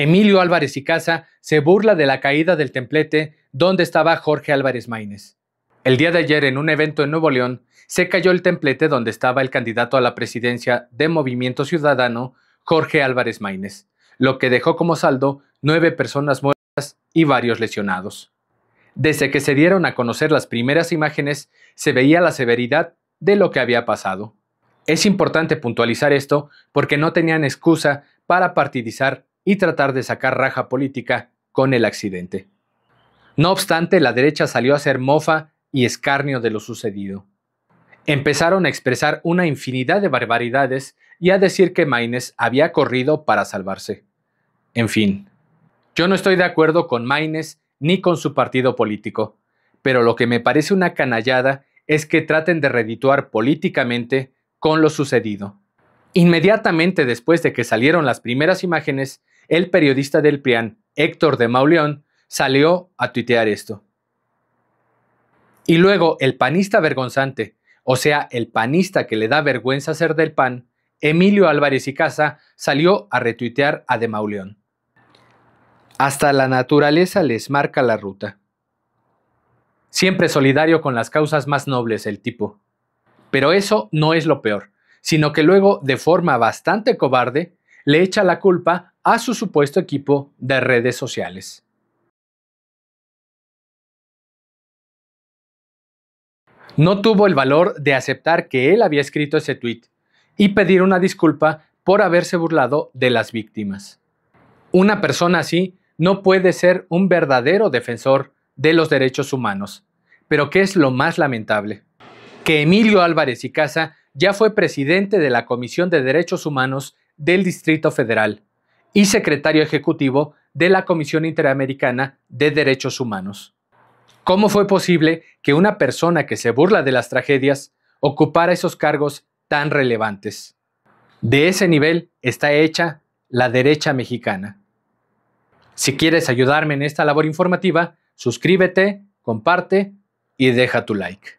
Emilio Álvarez y Casa se burla de la caída del templete donde estaba Jorge Álvarez Maínez. El día de ayer, en un evento en Nuevo León, se cayó el templete donde estaba el candidato a la presidencia de Movimiento Ciudadano, Jorge Álvarez Maínez, lo que dejó como saldo nueve personas muertas y varios lesionados. Desde que se dieron a conocer las primeras imágenes, se veía la severidad de lo que había pasado. Es importante puntualizar esto porque no tenían excusa para partidizar y tratar de sacar raja política con el accidente. No obstante, la derecha salió a hacer mofa y escarnio de lo sucedido. Empezaron a expresar una infinidad de barbaridades y a decir que Maines había corrido para salvarse. En fin, yo no estoy de acuerdo con Maines ni con su partido político, pero lo que me parece una canallada es que traten de redituar políticamente con lo sucedido. Inmediatamente después de que salieron las primeras imágenes, el periodista del PRIAN, Héctor de Mauleón, salió a tuitear esto. Y luego el panista vergonzante, o sea, el panista que le da vergüenza ser del PAN, Emilio Álvarez y Casa, salió a retuitear a de Mauleón. Hasta la naturaleza les marca la ruta. Siempre solidario con las causas más nobles el tipo. Pero eso no es lo peor sino que luego, de forma bastante cobarde, le echa la culpa a su supuesto equipo de redes sociales. No tuvo el valor de aceptar que él había escrito ese tuit y pedir una disculpa por haberse burlado de las víctimas. Una persona así no puede ser un verdadero defensor de los derechos humanos. Pero ¿qué es lo más lamentable? Que Emilio Álvarez y Casa ya fue presidente de la Comisión de Derechos Humanos del Distrito Federal y secretario ejecutivo de la Comisión Interamericana de Derechos Humanos. ¿Cómo fue posible que una persona que se burla de las tragedias ocupara esos cargos tan relevantes? De ese nivel está hecha la derecha mexicana. Si quieres ayudarme en esta labor informativa, suscríbete, comparte y deja tu like.